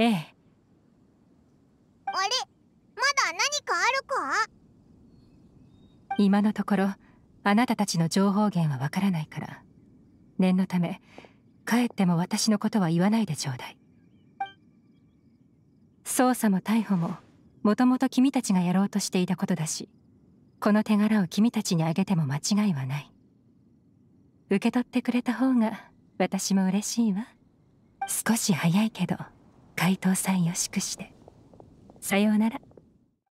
ええあれまだ何かあるか今のところあなたたちの情報源はわからないから念のため帰っても私のことは言わないでちょうだい捜査も逮捕ももともと君たちがやろうとしていたことだしこの手柄を君たちにあげても間違いはない受け取ってくれた方が私も嬉しいわ少し早いけど。怪盗さんよしくしてさようなら